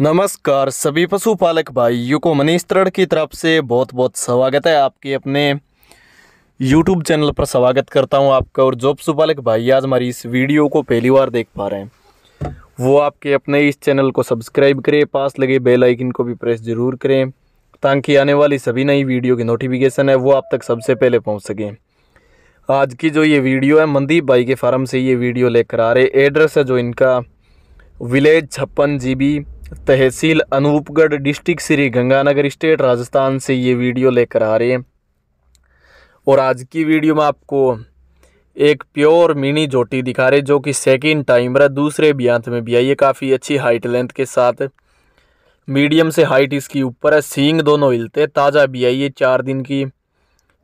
नमस्कार सभी पशुपालक भाइयों को मनीष तरण की तरफ से बहुत बहुत स्वागत है आपके अपने यूट्यूब चैनल पर स्वागत करता हूं आपका और जो पशुपालक भाई आज हमारी इस वीडियो को पहली बार देख पा रहे हैं वो आपके अपने इस चैनल को सब्सक्राइब करें पास लगे बेल आइकन को भी प्रेस ज़रूर करें ताकि आने वाली सभी नई वीडियो की नोटिफिकेशन है वो आप तक सबसे पहले पहुँच सकें आज की जो ये वीडियो है मनदीप भाई के फार्म से ये वीडियो लेकर आ रहे एड्रेस है जो इनका विलेज छप्पन जी तहसील अनूपगढ़ डिस्ट्रिक्ट श्री गंगानगर स्टेट राजस्थान से ये वीडियो लेकर आ रहे हैं और आज की वीडियो में आपको एक प्योर मिनी जोटी दिखा रहे जो कि सेकंड टाइम रहा दूसरे ब्यांत में भी आई है काफ़ी अच्छी हाइट लेंथ के साथ मीडियम से हाइट इसकी ऊपर है सींग दोनों हिलते ताज़ा भी आई है चार दिन की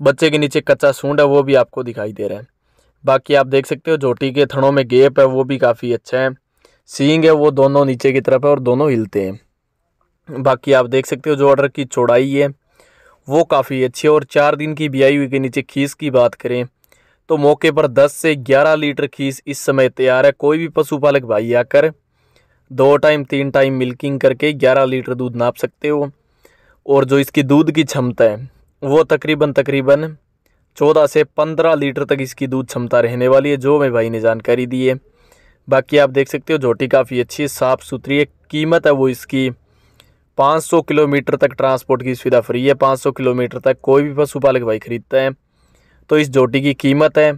बच्चे के नीचे कच्चा सूंड है वो भी आपको दिखाई दे रहा है बाकी आप देख सकते हो जोटी के थनों में गेप है वो भी काफ़ी अच्छा है सींग है वो दोनों नीचे की तरफ है और दोनों हिलते हैं बाकी आप देख सकते हो जो ऑर्डर की चौड़ाई है वो काफ़ी अच्छी है और चार दिन की बियाई हुई के नीचे खीस की बात करें तो मौके पर 10 से 11 लीटर खीस इस समय तैयार है कोई भी पशुपालक भाई आकर दो टाइम तीन टाइम मिल्किंग करके 11 लीटर दूध नाप सकते हो और जो इसकी दूध की क्षमता है वो तकरीबन तकरीबन 14 से 15 लीटर तक इसकी दूध क्षमता रहने वाली है जो मैं भाई ने जानकारी दी है बाकी आप देख सकते हो झोटी काफ़ी अच्छी है साफ़ सुथरी है कीमत है वो इसकी 500 किलोमीटर तक ट्रांसपोर्ट की सुविधा फ्री है 500 किलोमीटर तक कोई भी पशुपालक भाई ख़रीदता है तो इस झोटी की कीमत है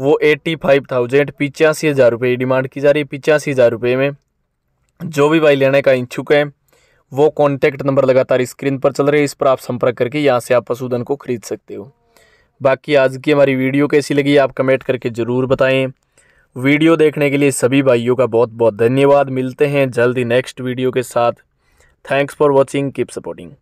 वो एट्टी फाइव थाउजेंड पिचासी हज़ार रुपये डिमांड की जा रही है पिचासी हज़ार रुपये में जो भी भाई लेने का इच्छुक है वो कॉन्टैक्ट नंबर लगातार स्क्रीन पर चल रहे हैं इस पर आप संपर्क करके यहाँ से आप पशुधन को खरीद सकते हो बाकी आज की हमारी वीडियो कैसी लगी आप कमेंट करके ज़रूर बताएँ वीडियो देखने के लिए सभी भाइयों का बहुत बहुत धन्यवाद मिलते हैं जल्दी नेक्स्ट वीडियो के साथ thanks for watching keep supporting